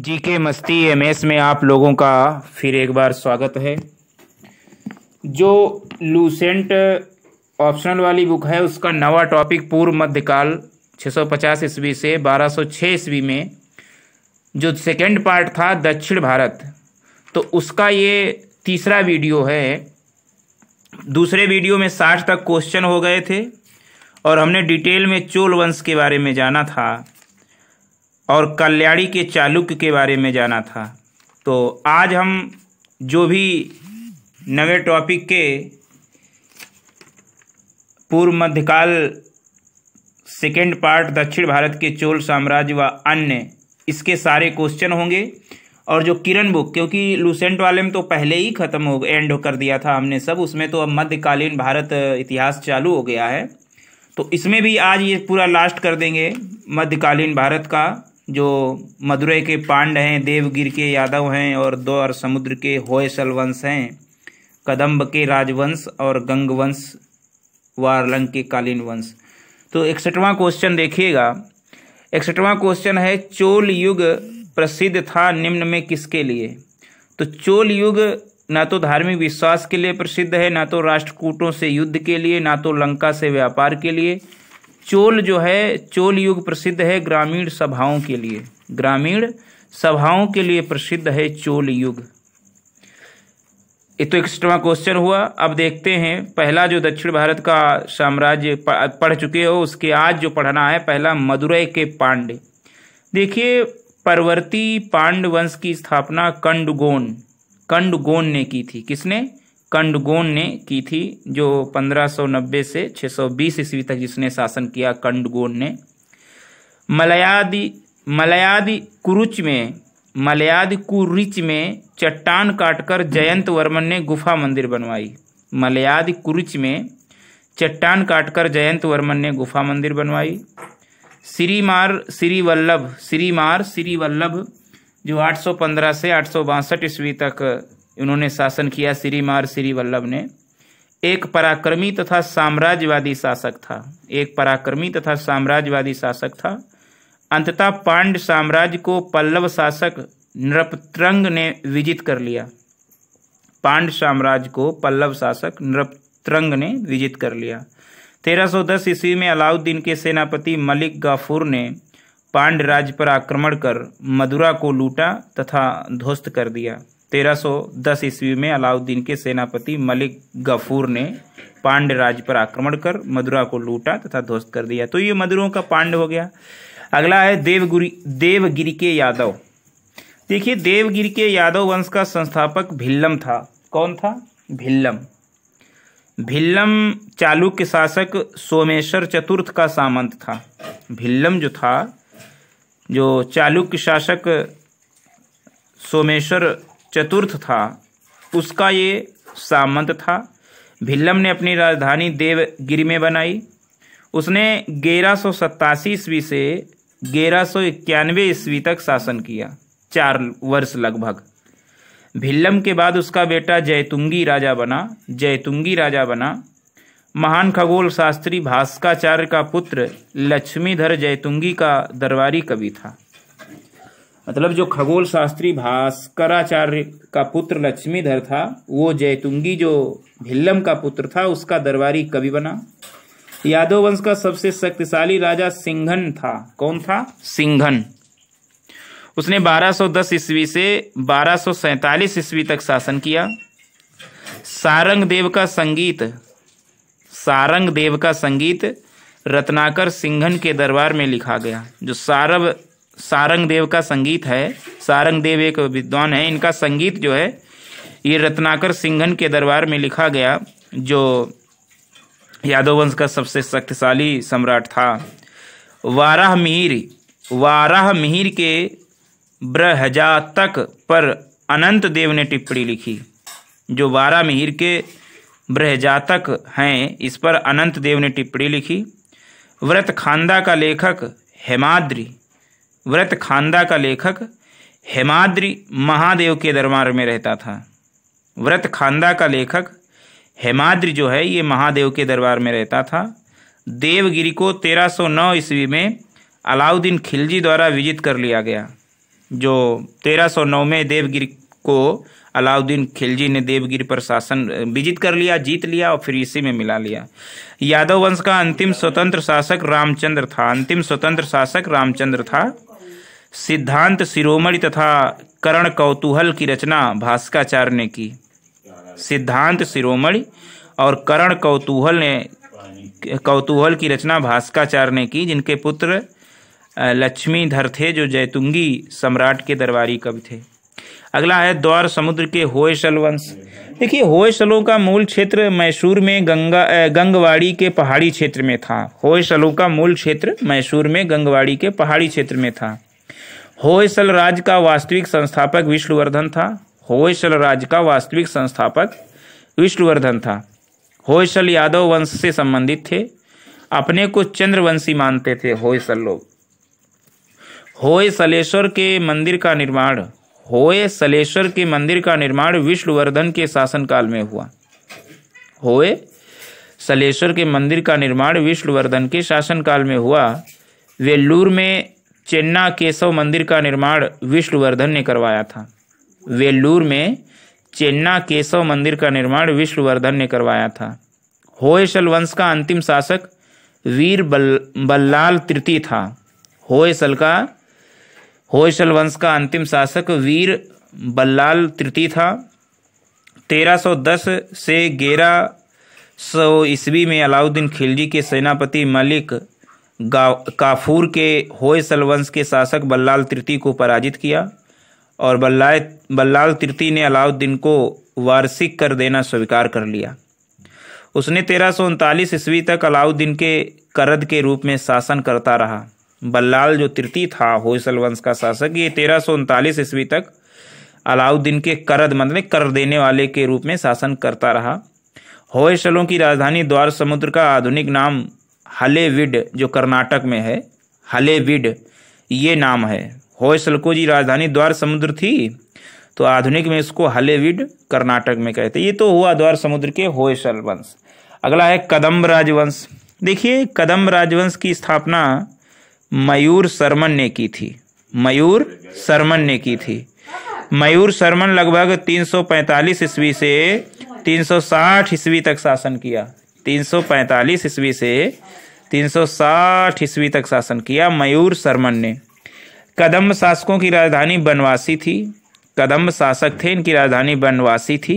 जी के मस्ती M S में आप लोगों का फिर एक बार स्वागत है जो लूसेंट ऑप्शनल वाली बुक है उसका नवा टॉपिक पूर्व मध्यकाल 650 ईस्वी से 1206 ईस्वी में जो सेकेंड पार्ट था दक्षिण भारत तो उसका ये तीसरा वीडियो है दूसरे वीडियो में 60 तक क्वेश्चन हो गए थे और हमने डिटेल में चोल वंश के बारे में जाना था और कल्याणी के चालुक्य के बारे में जाना था तो आज हम जो भी नवे टॉपिक के पूर्व मध्यकाल सेकेंड पार्ट दक्षिण भारत के चोल साम्राज्य व अन्य इसके सारे क्वेश्चन होंगे और जो किरण बुक क्योंकि लूसेंट वाले में तो पहले ही ख़त्म हो एंड कर दिया था हमने सब उसमें तो अब मध्यकालीन भारत इतिहास चालू हो गया है तो इसमें भी आज ये पूरा लास्ट कर देंगे मध्यकालीन भारत का जो मदुरै के पांड हैं देवगिर के यादव हैं और दो और समुद्र के होयसल वंश हैं कदम्ब के राजवंश और गंगवंश वारलंग के कालीन वंश तो इकसठवां क्वेश्चन देखिएगा इकसठवां क्वेश्चन है चोल युग प्रसिद्ध था निम्न में किसके लिए तो चोल युग ना तो धार्मिक विश्वास के लिए प्रसिद्ध है ना तो राष्ट्रकूटों से युद्ध के लिए ना तो लंका से व्यापार के लिए चोल जो है चोल युग प्रसिद्ध है ग्रामीण सभाओं के लिए ग्रामीण सभाओं के लिए प्रसिद्ध है चोल युग ये तो एक्स्ट्रा क्वेश्चन हुआ अब देखते हैं पहला जो दक्षिण भारत का साम्राज्य पढ़ चुके हो उसके आज जो पढ़ना है पहला मदुरई के पांडे देखिए परवर्ती पांड वंश की स्थापना कंडगोन कंडगोन ने की थी किसने कंडगोन ने की थी जो 1590 से 620 ईस्वी तक जिसने शासन किया कंडगोन ने मलयादि मलयादि कुरुच में मलयादि कुरिच में चट्टान काटकर जयंत वर्मन ने गुफा मंदिर बनवाई मलयादि कुरुच में चट्टान काटकर जयंत वर्मन ने गुफा मंदिर बनवाई श्रीमार श्रीवल्लभ श्रीमार श्रीवल्लभ जो 815 से आठ ईस्वी तक इन्होंने शासन किया श्री मार श्री वल्लभ ने एक पराक्रमी तथा साम्राज्यवादी शासक था एक पराक्रमी तथा साम्राज्यवादी शासक था अंततः पांड साम्राज्य को पल्लव शासक नृपत्रंग ने विजित कर लिया पांड साम्राज्य को पल्लव शासक नृपत्रंग ने विजित कर लिया 1310 ईस्वी में अलाउद्दीन के सेनापति मलिक गाफूर ने पांड राज्य पर आक्रमण कर मदुरा को लूटा तथा ध्वस्त कर दिया 1310 ईस्वी में अलाउद्दीन के सेनापति मलिक गफूर ने पांड्य राज्य पर आक्रमण कर मदुरा को लूटा तथा ध्वस्त कर दिया तो ये मदुरों का पांड हो गया अगला है देवगुरी देवगिरी के यादव देखिए देवगिरी के यादव वंश का संस्थापक भिल्लम था कौन था भिल्लम भिल्लम चालुक्य शासक सोमेश्वर चतुर्थ का सामंत था भिल्लम जो था जो चालुक्य शासक सोमेश्वर चतुर्थ था उसका ये सामंत था भिल्लम ने अपनी राजधानी देवगिरी में बनाई उसने ग्यारह सौ सत्तासी ईस्वी से ग्यारह सौ इक्यानवे ईस्वी तक शासन किया चार वर्ष लगभग भिल्लम के बाद उसका बेटा जयतुंगी राजा बना जयतुंगी राजा बना महान खगोल शास्त्री भास्काचार्य का पुत्र लक्ष्मीधर जयतुंगी का दरबारी कवि था मतलब जो खगोल शास्त्री भास्कराचार्य का पुत्र लक्ष्मीधर था वो जयतुंगी जो भिल्लम का पुत्र था उसका दरबारी कवि बना यादव वंश का सबसे शक्तिशाली राजा सिंघन था कौन था सिंघन उसने 1210 ईस्वी से 1247 ईस्वी तक शासन किया सारंग देव का संगीत सारंग देव का संगीत रत्नाकर सिंघन के दरबार में लिखा गया जो सारव सारंग देव का संगीत है सारंग देव एक विद्वान है इनका संगीत जो है ये रत्नाकर सिंघन के दरबार में लिखा गया जो यादव वंश का सबसे शक्तिशाली सम्राट था वाराह मिहिर वाराह मिहिर के ब्रहजातक पर अनंत देव ने टिप्पणी लिखी जो वारा मिहिर के ब्रहजातक हैं इस पर अनंत देव ने टिप्पणी लिखी व्रत खांदा का लेखक हेमाद्री व्रत खांदा का लेखक हेमाद्री महादेव के दरबार में रहता था व्रत खांदा का लेखक हेमाद्री जो है ये महादेव के दरबार में रहता था देवगिरी को 1309 ईस्वी में अलाउद्दीन खिलजी द्वारा विजित कर लिया गया जो 1309 में देवगिरी को अलाउद्दीन खिलजी ने देवगिरी पर शासन विजित कर लिया जीत लिया और फिर इसी में मिला लिया यादव वंश का अंतिम स्वतंत्र शासक रामचंद्र था अंतिम स्वतंत्र शासक रामचंद्र था सिद्धांत शिरोमणि तथा करण कौतूहल की रचना भास्काचार्य ने की सिद्धांत शिरोमणि और करण कौतूहल ने कौतूहल की रचना भास्काचार्य ने की जिनके पुत्र लक्ष्मीधर थे जो जैतुंगी सम्राट के दरबारी कवि थे अगला है द्वार समुद्र के होयशल वंश देखिए होयशलों का मूल क्षेत्र मैसूर में गंगा गंगवाड़ी के पहाड़ी क्षेत्र में था होयशलों का मूल क्षेत्र मैसूर में गंगवाड़ी के पहाड़ी क्षेत्र में था होयसल राज का वास्तविक संस्थापक विष्णुवर्धन था होयसल राज का वास्तविक संस्थापक विष्णुवर्धन था होयसल यादव वंश से संबंधित थे अपने को चंद्रवंशी मानते थे होयसल लोग होय सलेश्वर के मंदिर का निर्माण होय सलेश्वर के मंदिर का निर्माण विष्णुवर्धन के शासनकाल में हुआ होय सलेश्वर के मंदिर का निर्माण विष्णुवर्धन के शासनकाल में हुआ वेल्लूर में चेन्ना केशव मंदिर का निर्माण विष्णुवर्धन ने करवाया था वेल्लूर में चेन्ना केशव मंदिर का निर्माण विष्णुवर्धन ने करवाया था होयसल वंश का अंतिम शासक वीर बल बल्लाल तृतीय था होयसल का होयसल वंश का अंतिम शासक वीर बल्लाल तृतीय था 1310 से ग्यारह सौ ईस्वी में अलाउद्दीन खिलजी के सेनापति मलिक काफूर के होय सलवंश के शासक बल्लाल तृतीय को पराजित किया और बल्लाय बल्लाल तृतीय ने अलाउद्दीन को वार्षिक कर देना स्वीकार कर लिया उसने तेरह सौ उनतालीस ईस्वी तक अलाउद्दीन के करद के रूप में शासन करता रहा बल्लाल जो तृतीय था होयसल वंश का शासक ये तेरह सौ उनतालीस ईस्वी तक अलाउद्दीन के करद मतलब कर देने वाले के रूप में शासन करता रहा होयसलों की राजधानी द्वार समुद्र का आधुनिक नाम हलेविड जो कर्नाटक में है हलेविड ये नाम है होयसलको जी राजधानी द्वार समुद्र थी तो आधुनिक में इसको हलेविड कर्नाटक में कहते ये तो हुआ द्वार समुद्र के होयसल वंश अगला है कदम्ब राजवंश देखिए कदम्ब राजवंश की स्थापना मयूर शर्मन ने की थी मयूर शर्मन ने की थी मयूर शर्मन लगभग 345 ईस्वी से 360 ईस्वी तक शासन किया 345 ईस्वी से 360 ईस्वी तक शासन किया मयूर शर्मन ने कदम्ब शासकों की राजधानी बनवासी थी कदम्ब शासक थे इनकी राजधानी बनवासी थी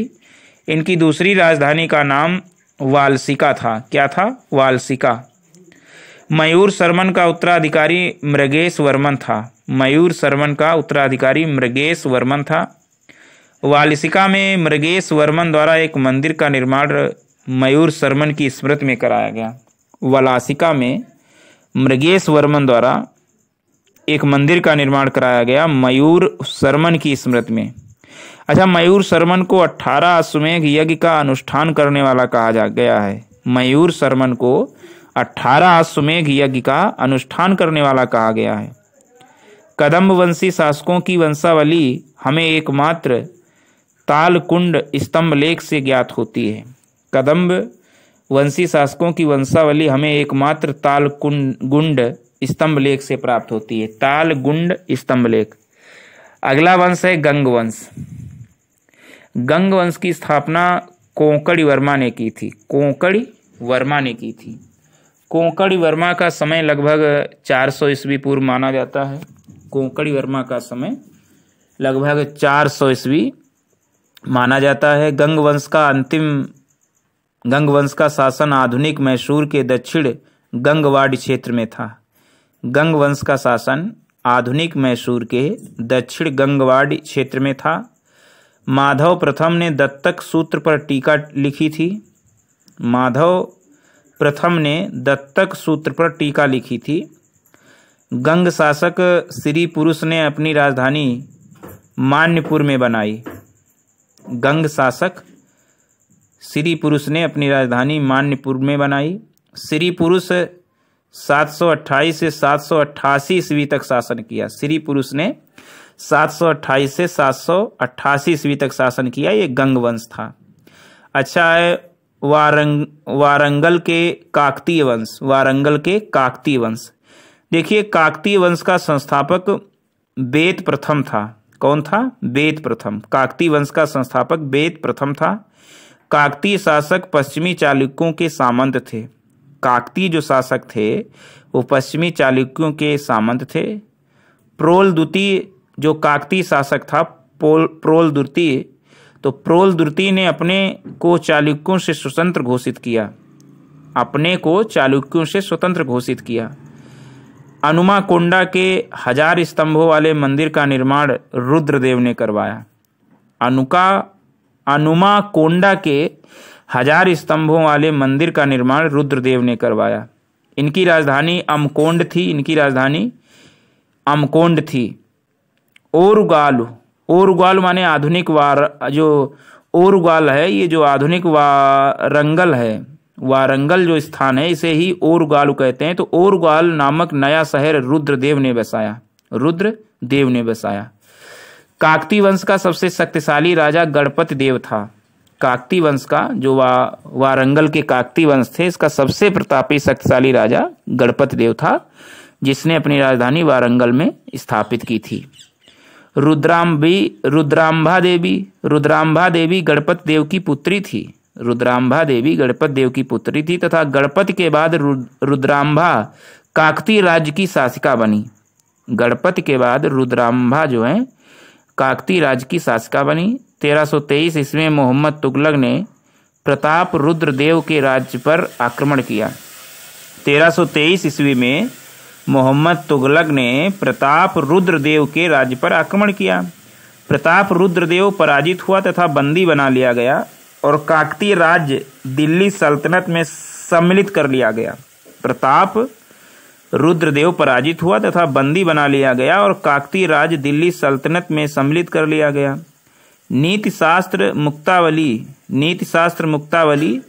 इनकी दूसरी राजधानी का नाम वालसिका था क्या था वालसिका मयूर शर्मन का उत्तराधिकारी मृगेश वर्मन था मयूर शर्मन का उत्तराधिकारी मृगेश वर्मन था वालसिका में मृगेश वर्मन द्वारा एक मंदिर का निर्माण मयूर सरमन की स्मृति में कराया गया वलासिका में मृगेश वर्मन द्वारा एक मंदिर का निर्माण कराया गया मयूर सरमन की स्मृति में अच्छा मयूर सरमन को अठारह अश्वमेघ यज्ञ का अनुष्ठान करने वाला कहा जा गया है मयूर सरमन को अठारह अश्वमेघ यज्ञ का अनुष्ठान करने वाला कहा गया है कदम्ब वंशी शासकों की वंशावली हमें एकमात्र तालकुंड स्तंभ लेख से ज्ञात होती है कदम्ब वंशी शासकों की वंशावली हमें एकमात्र ताल गुंड स्तंभ लेख से प्राप्त होती है ताल गुंड स्तंभ लेख अगला वंश है गंग वंश गंग वंश की स्थापना कोंकड़ी वर्मा ने की थी कोंकड़ी वर्मा ने की थी कोंकड़ी वर्मा का समय लगभग 400 सौ ईस्वी पूर्व माना जाता है कोंकड़ी वर्मा का समय लगभग 400 सौ ईस्वी माना जाता है गंग वंश का अंतिम गंगवंश का शासन आधुनिक मैसूर के दक्षिण गंगवाड क्षेत्र में था गंगवंश का शासन आधुनिक मैसूर के दक्षिण गंगवाड क्षेत्र में था माधव प्रथम ने दत्तक सूत्र पर टीका लिखी थी माधव प्रथम ने दत्तक सूत्र पर टीका लिखी थी गंग शासक श्री पुरुष ने अपनी राजधानी मान्यपुर में बनाई गंग शासक श्री पुरुष ने अपनी राजधानी मान्यपुर में बनाई श्री पुरुष 728 से 788 ईस्वी तक शासन किया श्री पुरुष ने 728 से 788 ईस्वी तक शासन किया ये गंग वंश था अच्छा है वारंग वारंगल के काकतीय वंश वारंगल के काकतीय वंश देखिए काकतीय वंश का संस्थापक बेत प्रथम था कौन था बेत प्रथम काकतीय वंश का संस्थापक बेत प्रथम था काकती शासक पश्चिमी चालुक्यों के सामंत थे काकती जो शासक थे वो पश्चिमी चालुक्यों के सामंत थे प्रोल द्वितीय जो काकती शासक था पोल प्रोल द्वितीय तो प्रोल द्वितीय ने अपने को चालुक्यों से स्वतंत्र घोषित किया अपने को चालुक्यों से स्वतंत्र घोषित किया अनुमा कोंडा के हजार स्तंभों वाले मंदिर का निर्माण रुद्रदेव ने करवाया अनुका अनुमा कोंडा के हजार स्तंभों वाले मंदिर का निर्माण रुद्रदेव ने करवाया इनकी राजधानी अमकोंड थी इनकी राजधानी अमकोंड थी ओरुगाल ओरुगाल माने आधुनिक वार जो ओरुगाल है ये जो आधुनिक वारंगल है वारंगल जो स्थान है इसे ही ओरुगाल कहते हैं तो ओरुगाल नामक नया शहर रुद्रदेव ने बसाया रुद्रदेव ने बसाया काकती वंश का सबसे शक्तिशाली राजा गणपति देव था काकती वंश का जो वा वारंगल के काकती वंश थे इसका सबसे प्रतापी शक्तिशाली राजा गणपति देव था जिसने अपनी राजधानी वारंगल में स्थापित की थी रुद्राम्बी रुद्राम्भा देवी रुद्राम्भा देवी गणपति देव की पुत्री थी रुद्राम्भा देवी गणपति देव की पुत्री थी तथा गणपति के बाद रुद्राम्भा काकती राज्य की शासिका बनी गणपति के बाद रुद्राम्भा जो है काकती राज की शासिका बनी 1323 ईस्वी में मोहम्मद तुगलक ने प्रताप रुद्रदेव के राज्य पर आक्रमण किया 1323 ईस्वी में मोहम्मद तुगलक ने प्रताप रुद्रदेव के राज्य पर आक्रमण किया प्रताप रुद्रदेव पराजित हुआ तथा बंदी बना लिया गया और काकती राज्य दिल्ली सल्तनत में सम्मिलित कर लिया गया प्रताप रुद्रदेव पराजित हुआ तथा बंदी बना लिया गया और काकती राज दिल्ली सल्तनत में सम्मिलित कर लिया गया नीति शास्त्र मुक्तावली नीति शास्त्र मुक्तावली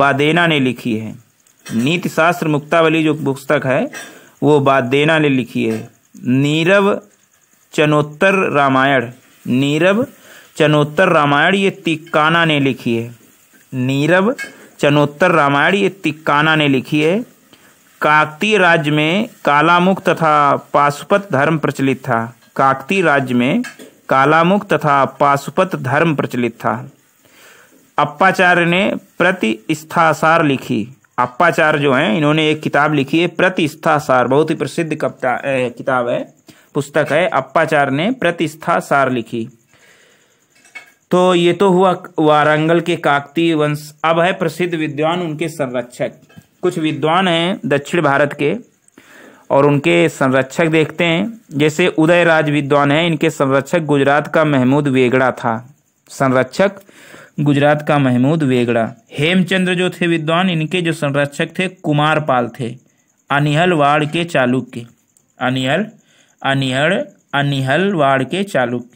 बादेना ने लिखी है नीति शास्त्र मुक्तावली जो पुस्तक है वो बादेना ने लिखी है नीरव चनोत्तर रामायण नीरव चनोत्तर रामायण ये तिक्काना ने लिखी है नीरव चनोत्तर रामायण ये तिक्काना ने लिखी है काकती राज्य में कालामुख तथा पाशुपत धर्म प्रचलित था काकती राज्य में कालामुख तथा पाशुपत धर्म प्रचलित था अप्पाचार्य ने प्रतिस्थासार लिखी अप्पाचार्य जो हैं इन्होंने एक किताब लिखी है प्रतिस्थासार बहुत ही प्रसिद्ध कविता किताब है पुस्तक है अप्पाचार्य ने प्रतिष्ठासार लिखी तो ये तो हुआ वारंगल के काकती वंश अब है प्रसिद्ध विद्वान उनके संरक्षक कुछ विद्वान हैं दक्षिण भारत के और उनके संरक्षक देखते हैं जैसे उदय राज विद्वान हैं इनके संरक्षक गुजरात का महमूद वेगड़ा था संरक्षक गुजरात का महमूद वेगड़ा हेमचंद्र जो थे विद्वान इनके जो संरक्षक थे कुमार पाल थे अनिहल वाड़ के चालुक्य अनिहल अनिहल वाड़ के चालुक्य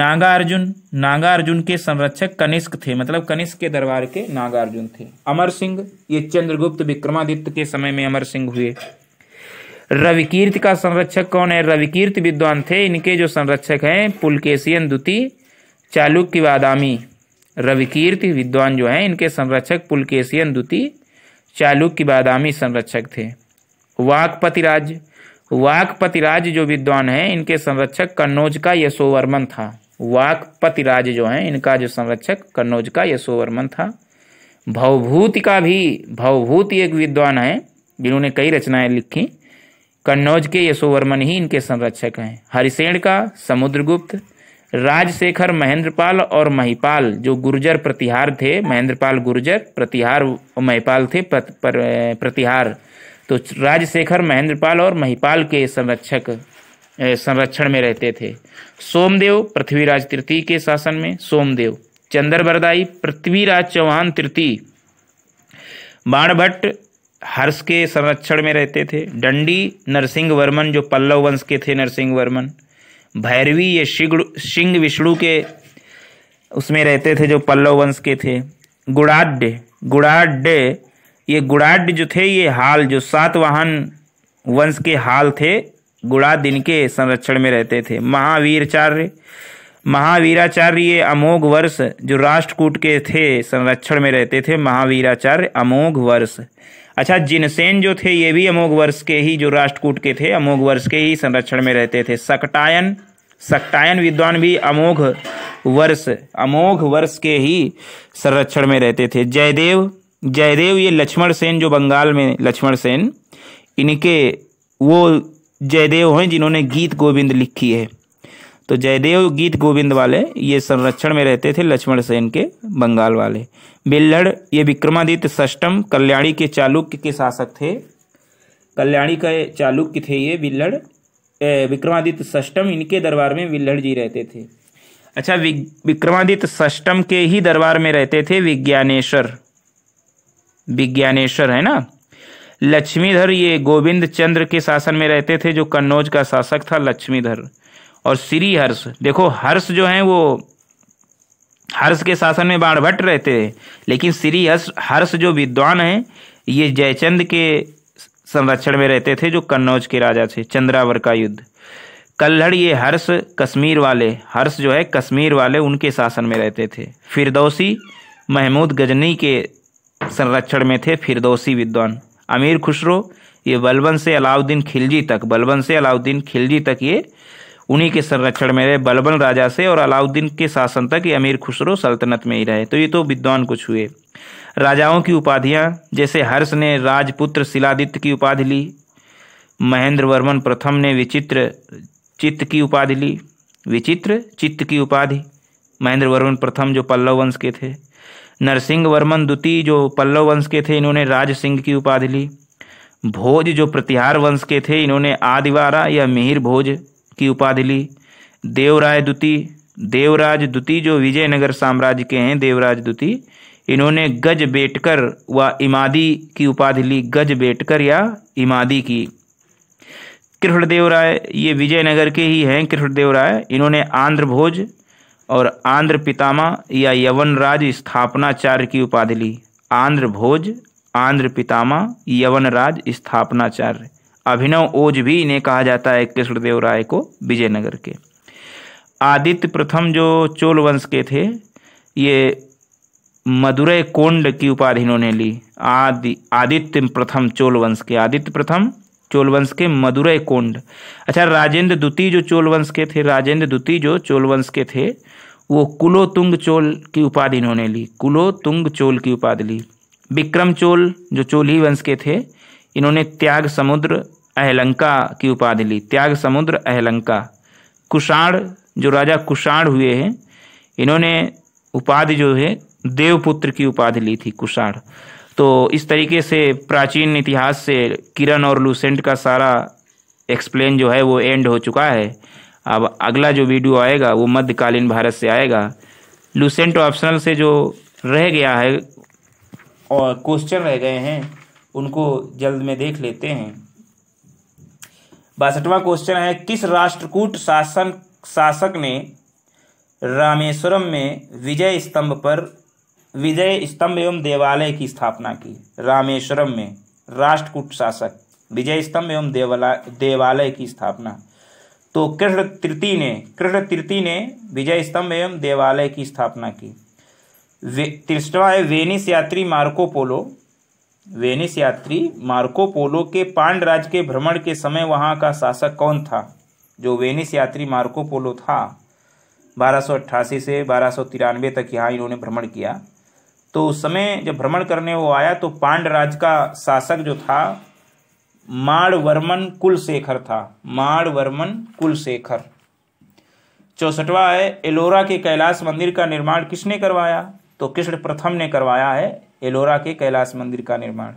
नागार्जुन नागार्जुन के संरक्षक कनिष्क थे मतलब कनिष्क के दरबार के नागार्जुन थे अमर सिंह ये चंद्रगुप्त विक्रमादित्य के समय में अमर सिंह हुए रविकीर्ति का संरक्षक कौन है रविकीर्ति विद्वान थे इनके जो संरक्षक हैं पुलकेशियन द्वितीय चालुक्य वादामी रविकीर्ति विद्वान जो हैं इनके संरक्षक पुलकेशियन द्वितीय चालुक्य बादामी संरक्षक थे वाकपति राज्य वाकपतिराज जो विद्वान हैं इनके संरक्षक कन्नौज का यशोवर्मन था वाकपतिराज जो है इनका जो संरक्षक कन्नौज का यशोवर्मन था भवभूति का भी भवभूति एक विद्वान है जिन्होंने कई रचनाएं लिखी कन्नौज के यशोवर्मन ही इनके संरक्षक हैं हरिसेण का समुद्रगुप्त राजशेखर महेंद्रपाल और महिपाल जो गुर्जर प्रतिहार थे महेंद्रपाल गुर्जर प्रतिहार और महिपाल थे प्रत, पर, प्रतिहार तो राजशेखर महेंद्रपाल और महिपाल के संरक्षक संरक्षण में रहते थे सोमदेव पृथ्वीराज तृतीय के शासन में सोमदेव चंद्रबरदाई पृथ्वीराज चौहान तृतीय बाणभट्ट हर्ष के संरक्षण में रहते थे डंडी नरसिंह वर्मन जो पल्लव वंश के थे नरसिंह वर्मन भैरवी ये सिंह विष्णु के उसमें रहते थे जो पल्लव वंश के थे गुड़ाड्य गुड़ाड्य ये गुड़ाड्य जो थे ये हाल जो सातवाहन वंश के हाल थे गुड़ाद इनके संरक्षण में रहते थे महावीरचार्य महावीराचार्य ये अमोघ वर्ष जो राष्ट्रकूट के थे संरक्षण में रहते थे महावीराचार्य अमोघ वर्ष अच्छा जिनसेन जो थे ये भी अमोघ वर्ष के ही जो राष्ट्रकूट के थे अमोघ वर्ष के ही संरक्षण में रहते थे सकटायन सकटायन विद्वान भी अमोघ वर्ष अमोघ वर्ष के ही संरक्षण में रहते थे जयदेव जयदेव ये लक्ष्मण सेन जो बंगाल में लक्ष्मण सेन इनके वो जयदेव हैं जिन्होंने गीत गोविंद लिखी है तो जयदेव गीत गोविंद वाले ये संरक्षण में रहते थे लक्ष्मण सेन के बंगाल वाले बिल्लड़ ये विक्रमादित्य सष्टम कल्याणी के चालुक्य के शासक थे कल्याणी का चालुक्य थे ये बिल्लड़ विक्रमादित्य सष्टम इनके दरबार में बिल्लड़ जी रहते थे अच्छा विक्रमादित्य सष्टम के ही दरबार में रहते थे विज्ञानेश्वर विज्ञानेश्वर है ना लक्ष्मीधर ये गोविंद चंद्र के शासन में रहते थे जो कन्नौज का शासक था लक्ष्मीधर और श्री हर्ष देखो हर्ष जो हैं वो हर्ष के शासन में भट्ट रहते हैं लेकिन श्री हर्ष हर्ष जो विद्वान हैं ये जयचंद के संरक्षण में रहते थे जो कन्नौज के राजा थे चंद्रावर का युद्ध कल्हड़ ये हर्ष कश्मीर वाले हर्ष जो है कश्मीर वाले उनके शासन में रहते थे फिरदौसी महमूद गजनी के संरक्षण में थे फिरदौसी विद्वान अमीर खुसरो ये बलबन से अलाउद्दीन खिलजी तक बलबन से अलाउद्दीन खिलजी तक ये उन्हीं के संरक्षण में रहे बलबन राजा से और अलाउद्दीन के शासन तक ये अमीर खुसरो सल्तनत में ही रहे तो ये तो विद्वान कुछ हुए राजाओं की उपाधियाँ जैसे हर्ष ने राजपुत्र शिलादित्य की उपाधि ली महेंद्र वर्मन प्रथम ने विचित्र चित्त की उपाधि ली विचित्र चित्त की उपाधि महेंद्र वर्मन प्रथम जो पल्लव वंश के थे नरसिंह वर्मन द्वितीय जो पल्लव वंश के थे इन्होंने राज सिंह की उपाधि ली भोज जो प्रतिहार वंश के थे इन्होंने आदिवारा या मिहिर भोज की उपाधि ली देवराय द्वितीय देवराज द्वितीय जो विजयनगर साम्राज्य के हैं देवराज द्वितीय इन्होंने गज बेटकर व इमादी की उपाधि ली गज बेटकर या इमादी की कृष्णदेव राय ये विजयनगर के ही हैं कृष्णदेव राय इन्होंने आंध्र भोज और आंध्र पितामा या यवन राज स्थापनाचार्य की उपाधि ली आंध्र भोज आंध्र पितामा यवन राज स्थापनाचार्य अभिनव ओज भी इन्हें कहा जाता है कृष्णदेव राय को विजयनगर के आदित्य प्रथम जो चोल वंश के थे ये मदुरै कोंड की उपाधि इन्होंने ली आदि आदित्य प्रथम चोल वंश के आदित्य प्रथम चोल वंश के मदुरै कोंड अच्छा राजेंद्र द्वितीय जो चोल वंश के थे राजेंद्र द्वितीय जो चोल वंश के थे वो कुलोतुंग चोल की उपाधि इन्होंने ली कुलोतुंग चोल की उपाधि ली विक्रम चोल जो चोली वंश के थे इन्होंने त्याग समुद्र अहलंका की उपाधि ली त्याग समुद्र अहलंका कुषाण जो राजा कुषाण हुए हैं इन्होंने उपाधि जो है देवपुत्र की उपाधि ली थी कुषाण तो इस तरीके से प्राचीन इतिहास से किरण और लूसेंट का सारा एक्सप्लेन जो है वो एंड हो चुका है अब अगला जो वीडियो आएगा वो मध्यकालीन भारत से आएगा लूसेंट ऑप्शनल से जो रह गया है और क्वेश्चन रह गए हैं उनको जल्द में देख लेते हैं बासठवा क्वेश्चन है किस राष्ट्रकूट शासन शासक ने रामेश्वरम में विजय स्तंभ पर विजय स्तंभ एवं देवालय की स्थापना की रामेश्वरम में राष्ट्रकूट शासक विजय स्तंभ एवं देवालय की स्थापना तो कृष्ण तृतीय ने कृष्ण तृतीय ने विजय स्तंभ एवं देवालय की स्थापना की तिरसवा है वेनिस यात्री मार्को पोलो वेनिस यात्री मार्को पोलो के पांड राज्य के भ्रमण के समय वहाँ का शासक कौन था जो वेनिस यात्री मार्को पोलो था 1288 से बारह तक यहाँ इन्होंने भ्रमण किया तो उस समय जब भ्रमण करने वो आया तो पांड राज का शासक जो था माड़वर्मन कुलशेखर था माड़वर्मन कुलशेखर चौसठवा है एलोरा के कैलाश मंदिर का निर्माण किसने करवाया तो कृष्ण प्रथम ने करवाया है एलोरा के कैलाश मंदिर का निर्माण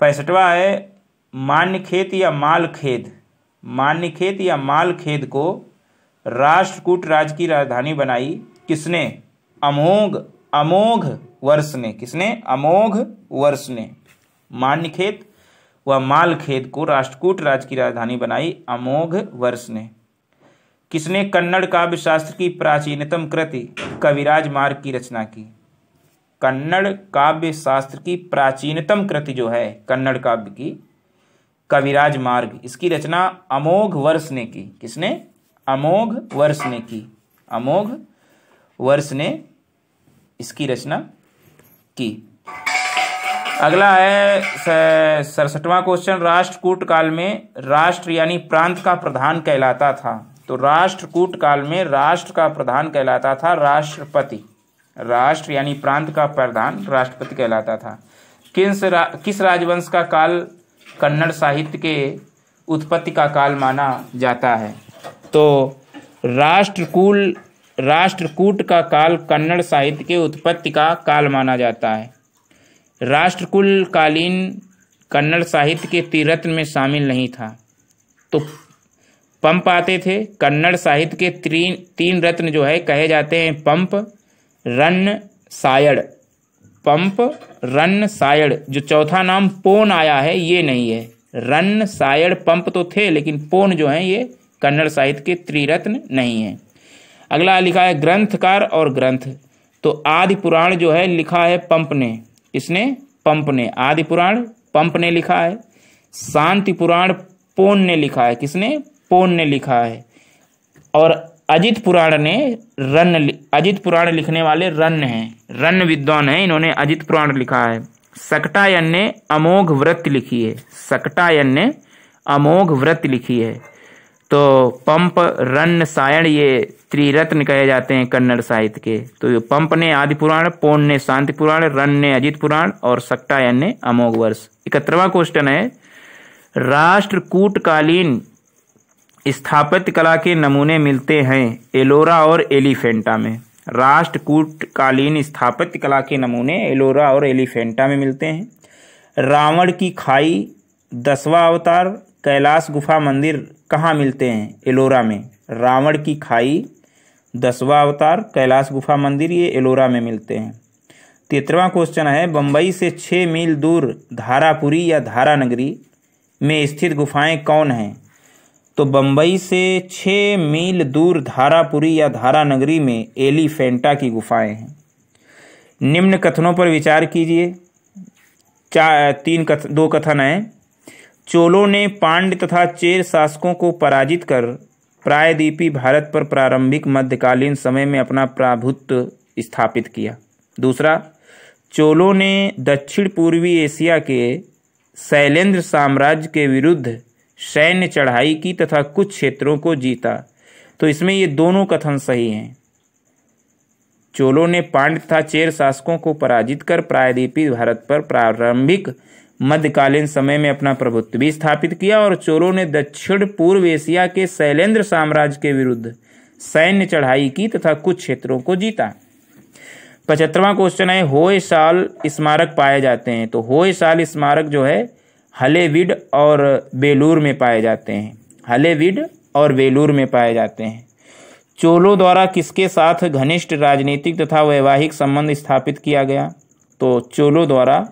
पैंसठवा है मान्य खेत या माल खेद मान्य खेत या माल खेद को राष्ट्रकूट राज्य की राजधानी बनाई किसने अमोघ अमोघ वर्ष ने किसने अमोघ वर्ष ने मान्यखेत व मालखेत को राष्ट्रकूट राज्य की राजधानी बनाई अमोघ वर्ष ने किसने कन्नड़ काव्य शास्त्र की प्राचीनतम कृति कविराज मार्ग की रचना की कन्नड़ काव्य शास्त्र की प्राचीनतम कृति जो है कन्नड़ काव्य की कविराज मार्ग इसकी रचना अमोघ वर्ष ने की किसने अमोघ वर्ष ने की अमोघ वर्ष ने इसकी रचना की अगला है सड़सठवां क्वेश्चन राष्ट्रकूट काल में राष्ट्र यानी प्रांत का प्रधान कहलाता था तो राष्ट्रकूट काल में राष्ट्र का प्रधान कहलाता था राष्ट्रपति राष्ट्र यानी प्रांत का प्रधान राष्ट्रपति कहलाता था किस रा, किस राजवंश का काल कन्नड़ साहित्य के उत्पत्ति का काल माना जाता है तो राष्ट्रकूल राष्ट्रकूट का काल कन्नड़ साहित्य के उत्पत्ति का काल माना जाता है राष्ट्रकुल कालीन कन्नड़ साहित्य के तीरत्न में शामिल नहीं था तो पंप आते थे कन्नड़ साहित्य के तीन तीन रत्न जो है कहे जाते हैं पंप रन सायड़ पंप रन सायड़ जो चौथा नाम पोन आया है ये नहीं है रन सायड़ पंप तो थे लेकिन पोन जो है ये कन्नड़ साहित्य के त्रिरत्न नहीं हैं अगला लिखा है ग्रंथकार और ग्रंथ तो आदि पुराण जो है लिखा है पंप ने किसने पंप ने आदि पुराण पंप ने लिखा है शांति पुराण पोन ने लिखा है किसने पोन ने लिखा है और अजित पुराण ने रन अजित पुराण लिखने वाले रन हैं रन विद्वान हैं इन्होंने अजित पुराण लिखा है सकटायन ने अमोघ व्रत लिखी है सकटायन ने अमोघ व्रत लिखी है तो पंप रन सायण ये त्रिरत्न कहे जाते हैं कन्नड़ साहित्य के तो ये पंप ने आदि पुराण पोन ने शांति पुराण रन ने अजित पुराण और सक्टायन ने अमोघ वर्ष इकहत्तरवा क्वेश्चन है राष्ट्रकूटकालीन स्थापत्य कला के नमूने मिलते हैं एलोरा और एलिफेंटा में राष्ट्रकूटकालीन स्थापत्य कला के नमूने एलोरा और एलिफेंटा में मिलते हैं रावण की खाई दसवा अवतार कैलाश गुफा मंदिर कहाँ मिलते हैं एलोरा में रावण की खाई दसवा अवतार कैलाश गुफा मंदिर ये एलोरा में मिलते हैं तेतरवा क्वेश्चन है बम्बई से छः मील दूर धारापुरी या धारा नगरी में स्थित गुफाएं कौन हैं तो बम्बई से छः मील दूर धारापुरी या धारा नगरी में एलिफेंटा की गुफाएं हैं निम्न कथनों पर विचार कीजिए चार तीन कथ दो कथन हैं चोलों ने पांड्य तथा चेर शासकों को पराजित कर प्रायद्वीपी भारत पर प्रारंभिक मध्यकालीन समय में अपना प्रभुत्व स्थापित किया दूसरा चोलों ने दक्षिण पूर्वी एशिया के शैलेंद्र साम्राज्य के विरुद्ध सैन्य चढ़ाई की तथा कुछ क्षेत्रों को जीता तो इसमें ये दोनों कथन सही हैं चोलों ने पांड्य तथा चेर शासकों को पराजित कर प्रायद्वीपी भारत पर प्रारंभिक मध्यकालीन समय में अपना प्रभुत्व भी स्थापित किया और चोरों ने दक्षिण पूर्व एशिया के शैलेंद्र साम्राज्य के विरुद्ध सैन्य चढ़ाई की तथा कुछ क्षेत्रों को जीता पचहत्तरवा क्वेश्चन है होय साल स्मारक पाए जाते हैं तो होय साल स्मारक जो है हलेविड और बेलूर में पाए जाते हैं हलेविड और बेलूर में पाए जाते हैं चोलों द्वारा किसके साथ घनिष्ठ राजनीतिक तथा वैवाहिक संबंध स्थापित किया गया तो चोलों द्वारा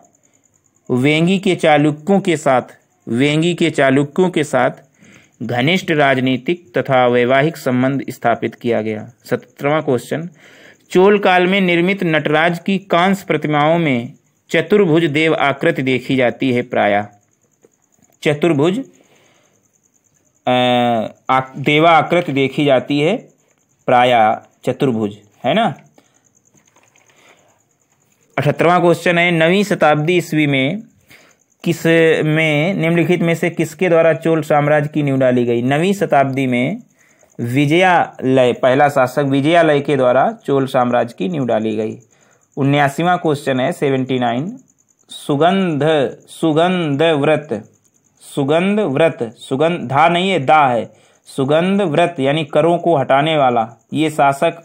वेंगी के चालुक्यों के साथ वेंगी के चालुक्यों के साथ घनिष्ठ राजनीतिक तथा वैवाहिक संबंध स्थापित किया गया सत्रहवा क्वेश्चन चोल काल में निर्मित नटराज की कांस प्रतिमाओं में चतुर्भुज देव आकृति देखी जाती है प्राय चतुर्भुज देवा आकृति देखी जाती है प्राय चतुर्भुज है ना अठहत्तरवा क्वेश्चन है नवीं शताब्दी ईस्वी में किस में निम्नलिखित में से किसके द्वारा चोल साम्राज्य की नींव डाली गई नवीं शताब्दी में विजयालय पहला शासक विजयालय के द्वारा चोल साम्राज्य की नींव डाली गई उन्यासीवा क्वेश्चन है सेवेंटी नाइन सुगंध सुगंध व्रत सुगंध व्रत सुगंध धा नहीं है दा है सुगंध व्रत यानी करों को हटाने वाला ये शासक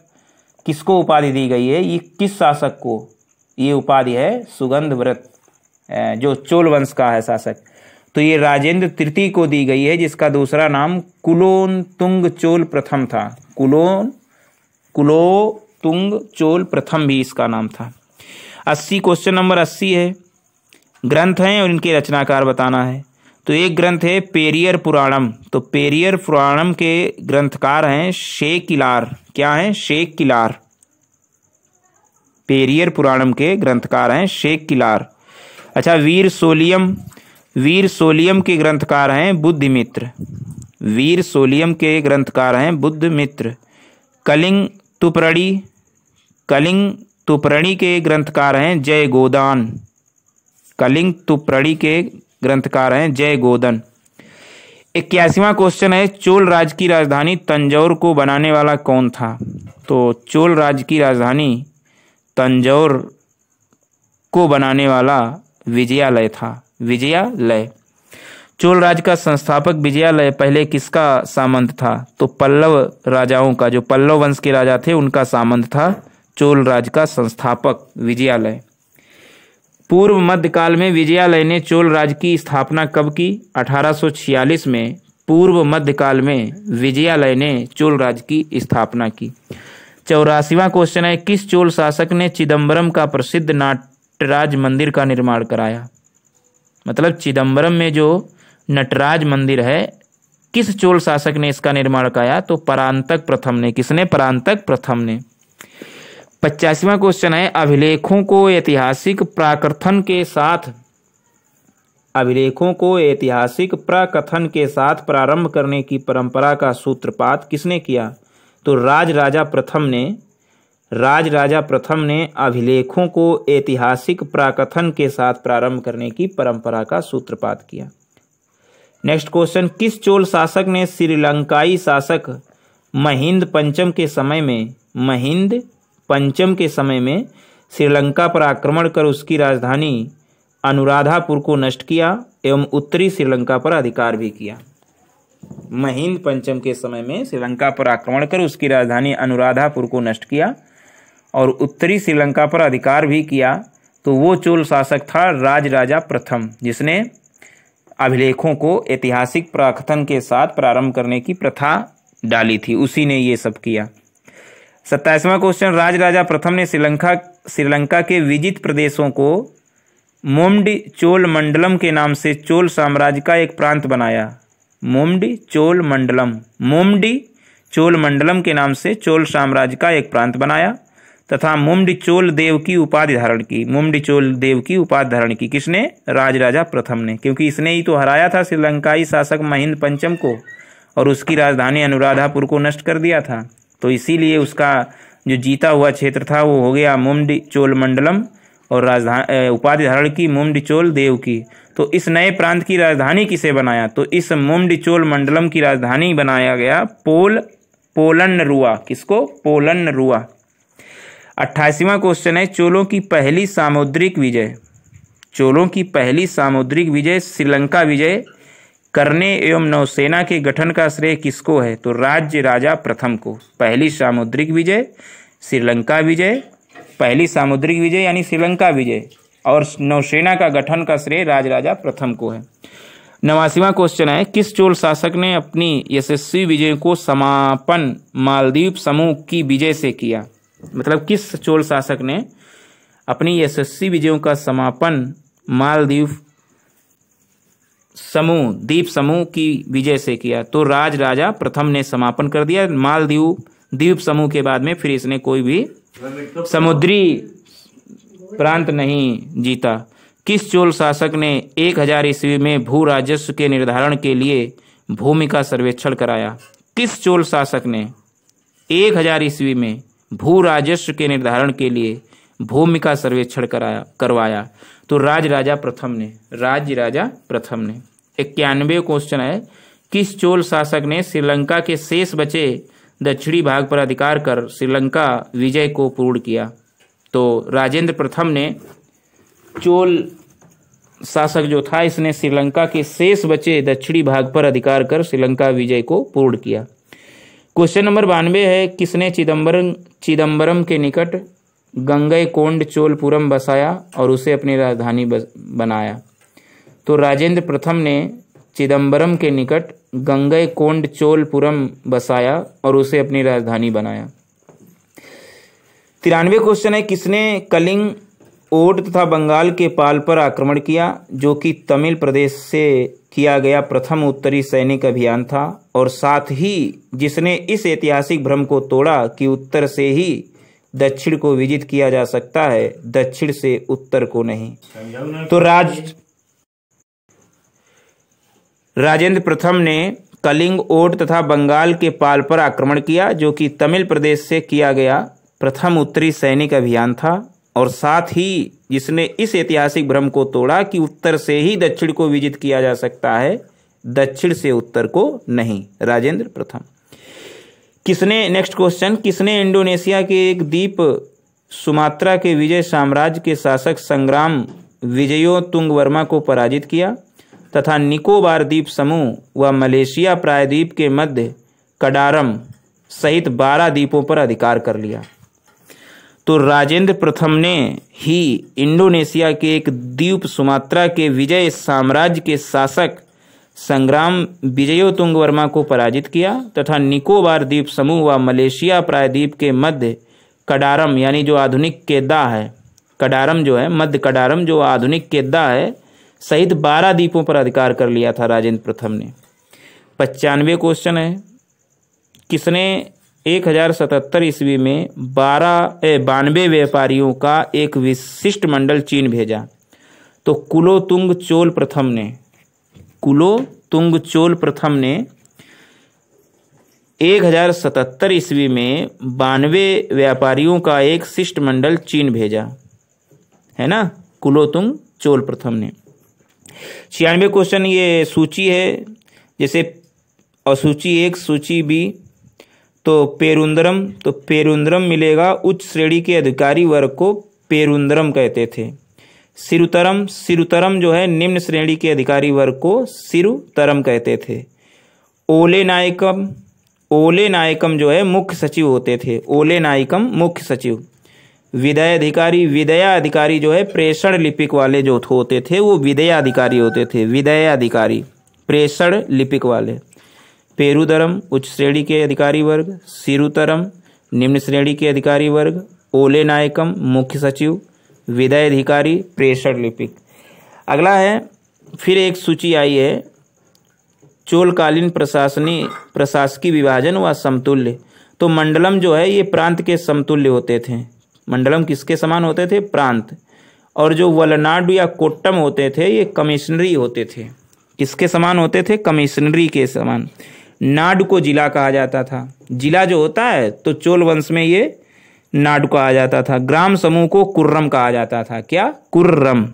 किसको उपाधि दी गई है ये किस शासक को ये उपाधि है सुगंध व्रत जो चोल वंश का है शासक तो ये राजेंद्र तृतीय को दी गई है जिसका दूसरा नाम कुलोन तुंग चोल प्रथम था कुलोन कुलो तुंग चोल प्रथम भी इसका नाम था अस्सी क्वेश्चन नंबर अस्सी है ग्रंथ हैं और इनके रचनाकार बताना है तो एक ग्रंथ है पेरियर पुराणम तो पेरियर पुराणम के ग्रंथकार हैं किलार क्या हैं किलार पेरियर पुराणम के ग्रंथकार हैं शेख किलार अच्छा वीर सोलियम वीर सोलियम के ग्रंथकार हैं बुद्ध मित्र वीर सोलियम के ग्रंथकार हैं बुद्ध मित्र कलिंग तुपरड़ी कलिंग तुपरणी के ग्रंथकार हैं जय गोदान कलिंग तुपरणी के ग्रंथकार हैं जय गोदन इक्यासीवा क्वेश्चन है चोल राज की राजधानी तंजौर को बनाने वाला कौन था तो चोल राज की राजधानी तंजौर को बनाने वाला विजयालय था विजयालय चोल राज का संस्थापक विजयालय पहले किसका सामंत था तो पल्लव राजाओं का जो पल्लव वंश के राजा थे उनका सामंत था चोल राज का संस्थापक विजयालय पूर्व मध्यकाल में विजयालय ने चोल राज की स्थापना कब की 1846 में पूर्व मध्यकाल में विजयालय ने चोल राज की स्थापना की चौरासीवा क्वेश्चन है किस चोल शासक ने चिदम्बरम का प्रसिद्ध नटराज मंदिर का निर्माण कराया मतलब चिदम्बरम में जो नटराज मंदिर है किस चोल शासक ने इसका निर्माण कराया तो परांतक प्रथम ने किसने परांतक प्रथम ने पचासीवा क्वेश्चन है अभिलेखों को ऐतिहासिक प्राकथन के साथ अभिलेखों को ऐतिहासिक प्राकथन के साथ प्रारंभ करने की परंपरा का सूत्रपात किसने किया तो राज राजा प्रथम ने राज राजा प्रथम ने अभिलेखों को ऐतिहासिक प्राकथन के साथ प्रारंभ करने की परंपरा का सूत्रपात किया नेक्स्ट क्वेश्चन किस चोल शासक ने श्रीलंकाई शासक महिंद पंचम के समय में महिंद पंचम के समय में श्रीलंका पर आक्रमण कर उसकी राजधानी अनुराधापुर को नष्ट किया एवं उत्तरी श्रीलंका पर अधिकार भी किया महिंद पंचम के समय में श्रीलंका पर आक्रमण कर उसकी राजधानी अनुराधापुर को नष्ट किया और उत्तरी श्रीलंका पर अधिकार भी किया तो वो चोल शासक था राज राजा प्रथम जिसने अभिलेखों को ऐतिहासिक प्राकथन के साथ प्रारंभ करने की प्रथा डाली थी उसी ने ये सब किया सत्ताईसवां क्वेश्चन राज राजा प्रथम ने श्रीलंका श्रीलंका के विजित प्रदेशों को मोम्डी चोल मंडलम के नाम से चोल साम्राज्य का एक प्रांत बनाया मोमडी चोल मंडलम मोमडी चोल मंडलम के नाम से चोल साम्राज्य का एक प्रांत बनाया तथा मुमडी चोल देव की उपाधि धारण की मुम्डी चोल देव की उपाधि धारण की किसने राज राजा प्रथम ने क्योंकि इसने ही तो हराया था श्रीलंकाई शासक महिंद पंचम को और उसकी राजधानी अनुराधापुर को नष्ट कर दिया था तो इसीलिए उसका जो जीता हुआ क्षेत्र था वो हो गया मुमडी चोल मंडलम और राजधानी उपाधि धारण की मुमडी चोल देव की तो इस नए प्रांत की राजधानी किसे बनाया तो इस मुंडचोल मंडलम की राजधानी बनाया गया पोल पोलन रुआ किसको पोलन रुआ अट्ठाईसवां क्वेश्चन है चोलों की पहली सामुद्रिक विजय चोलों की पहली सामुद्रिक विजय श्रीलंका विजय करने एवं नौसेना के गठन का श्रेय किसको है तो राज्य राजा प्रथम को पहली सामुद्रिक विजय श्रीलंका विजय पहली सामुद्रिक विजय यानी श्रीलंका विजय और नौसेना का गठन का श्रेय राजराजा प्रथम को है नवासीवा क्वेश्चन है किस चोल शासक ने अपनी यशस्वी विजय को समापन मालदीप समूह की विजय से किया मतलब किस चोल शासक ने अपनी यशस्वी विजयों का समापन मालदीप समूह द्वीप समूह की विजय से किया तो राज राजा प्रथम ने समापन कर दिया मालदीव द्वीप समूह के बाद में फिर इसने कोई भी समुद्री प्रांत नहीं जीता किस चोल शासक ने एक हजार ईस्वी में भू राजस्व के निर्धारण के लिए भूमि का सर्वेक्षण कराया किस चोल शासक ने एक हजार ईस्वी में भू राजस्व के निर्धारण के लिए भूमि का सर्वेक्षण कराया करवाया तो राज राजा प्रथम ने राज राजा प्रथम ने इक्यानवे क्वेश्चन है किस चोल शासक ने श्रीलंका के शेष बचे दक्षिणी भाग पर अधिकार कर श्रीलंका विजय को पूर्ण किया तो राजेंद्र प्रथम ने चोल शासक जो था इसने श्रीलंका के शेष बचे दक्षिणी भाग पर अधिकार कर श्रीलंका विजय को पूर्ण किया क्वेश्चन नंबर बानवे है किसने चिदम्बरम चिदम्बरम के निकट गंगे तो कोंड चोलपुरम बसाया और उसे अपनी राजधानी बनाया तो राजेंद्र प्रथम ने चिदम्बरम के निकट गंगे कोंड चोलपुरम बसाया और उसे अपनी राजधानी बनाया तिरानवे क्वेश्चन है किसने कलिंग ओड तथा बंगाल के पाल पर आक्रमण किया जो कि तमिल प्रदेश से किया गया प्रथम उत्तरी सैनिक अभियान था और साथ ही जिसने इस ऐतिहासिक भ्रम को तोड़ा कि उत्तर से ही दक्षिण को विजित किया जा सकता है दक्षिण से उत्तर को नहीं तो राज राजेंद्र प्रथम ने कलिंग ओड तथा बंगाल के पाल पर आक्रमण किया जो कि तमिल प्रदेश से किया गया प्रथम उत्तरी सैनिक अभियान था और साथ ही जिसने इस ऐतिहासिक भ्रम को तोड़ा कि उत्तर से ही दक्षिण को विजित किया जा सकता है दक्षिण से उत्तर को नहीं राजेंद्र प्रथम किसने नेक्स्ट क्वेश्चन किसने इंडोनेशिया के एक द्वीप सुमात्रा के विजय साम्राज्य के शासक संग्राम विजयो तुंग वर्मा को पराजित किया तथा निकोबार द्वीप समूह व मलेशिया प्रायद्वीप के मध्य कडारम सहित बारह द्वीपों पर अधिकार कर लिया तो राजेंद्र प्रथम ने ही इंडोनेशिया के एक द्वीप सुमात्रा के विजय साम्राज्य के शासक संग्राम विजयोतुंग वर्मा को पराजित किया तथा निकोबार द्वीप समूह व मलेशिया प्रायद्वीप के मध्य कडारम यानी जो आधुनिक केदा है कडारम जो है मध्य कडारम जो आधुनिक केदा है सहित बारह द्वीपों पर अधिकार कर लिया था राजेंद्र प्रथम ने पचानवे क्वेश्चन है किसने एक हजार सतहत्तर ईस्वी में बारह बानवे व्यापारियों का एक विशिष्ट मंडल चीन भेजा तो कुलो तुंग चोल प्रथम ने कुलो तुंग चोल प्रथम ने एक हजार सतहत्तर ईस्वी में बानवे व्यापारियों का एक शिष्टमंडल चीन भेजा है ना कुलोतुंग चोल प्रथम ने छियानवे क्वेश्चन ये सूची है जैसे असूची एक सूची बी तो पेरुंदरम तो पेरुंदरम मिलेगा उच्च श्रेणी के अधिकारी वर्ग को पेरुंदरम कहते थे सिरुतरम सिरुतरम जो है निम्न श्रेणी के अधिकारी वर्ग को सिरुतरम कहते थे ओले नायकम ओले नायकम जो है मुख्य सचिव होते थे ओले नायकम मुख्य सचिव विदय अधिकारी विदया अधिकारी जो है प्रेषण लिपिक वाले जो होते थे वो विदया अधिकारी होते थे विदया अधिकारी प्रेषण लिपिक वाले पेरुदरम उच्च श्रेणी के अधिकारी वर्ग सिरुतरम निम्न श्रेणी के अधिकारी वर्ग ओले नायकम मुख्य सचिव विदय अधिकारी प्रेषण लिपिक अगला है फिर एक सूची आई है चोलकालीन प्रशासनी प्रशासकीय विभाजन व समतुल्य तो मंडलम जो है ये प्रांत के समतुल्य होते थे मंडलम किसके समान होते थे प्रांत और जो वलनाडु या कोट्टम होते थे ये कमिश्नरी होते थे किसके समान होते थे कमिश्नरी के समान नाड को जिला कहा जाता था जिला जो होता है तो चोल वंश में ये नाड कहा जाता था ग्राम समूह को कुर्रम कहा जाता था क्या कुर्रम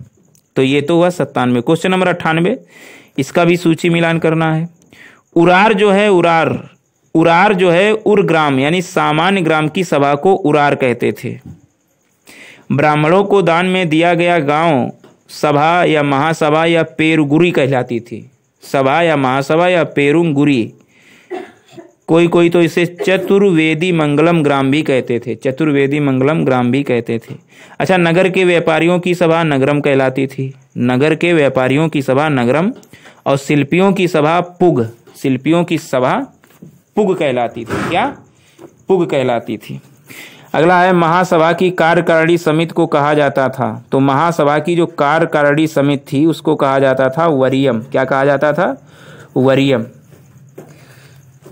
तो ये तो हुआ सत्तानवे क्वेश्चन नंबर अट्ठानवे इसका भी सूची मिलान करना है उरार जो है उरार उरार जो है उर ग्राम यानी सामान्य ग्राम की सभा को उरार कहते थे ब्राह्मणों को दान में दिया गया गांव सभा या महासभा या पेरुगुरी कहलाती थी सभा या महासभा या पेरुंगुरी कोई कोई तो इसे चतुर्वेदी मंगलम ग्राम भी कहते थे चतुर्वेदी मंगलम ग्राम भी कहते थे अच्छा नगर के व्यापारियों की सभा नगरम कहलाती थी नगर के व्यापारियों की सभा नगरम और शिल्पियों की सभा पुग शिल्पियों की सभा पुग कहलाती थी क्या पुग कहलाती थी अगला है महासभा की कार्यकारिणी समिति को कहा जाता था तो महासभा की जो कार्यकारिणी समिति थी उसको कहा जाता था वरियम क्या कहा जाता था वरियम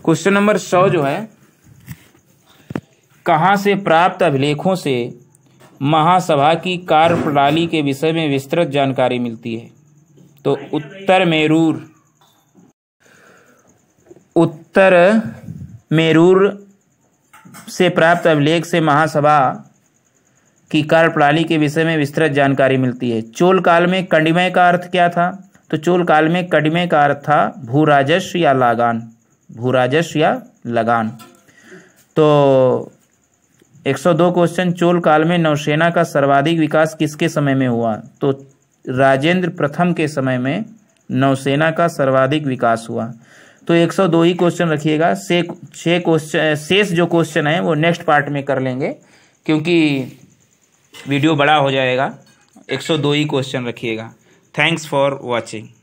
क्वेश्चन नंबर सौ जो है कहाँ से प्राप्त अभिलेखों से महासभा की कार्य प्रणाली के विषय में विस्तृत जानकारी मिलती है तो उत्तर मेरूर उत्तर मेरूर से प्राप्त अभिलेख से महासभा की कार्य प्रणाली के विषय में विस्तृत जानकारी मिलती है चोल काल में कंडिमय का अर्थ क्या था तो चोल काल में कडिमय का अर्थ था भू राजस्व या लागान राजस्व या लगान तो 102 क्वेश्चन चोल काल में नौसेना का सर्वाधिक विकास किसके समय में हुआ तो राजेंद्र प्रथम के समय में नौसेना का सर्वाधिक विकास हुआ तो 102 ही क्वेश्चन रखिएगा से छः क्वेश्चन शेष जो क्वेश्चन है वो नेक्स्ट पार्ट में कर लेंगे क्योंकि वीडियो बड़ा हो जाएगा 102 ही क्वेश्चन रखिएगा थैंक्स फॉर वॉचिंग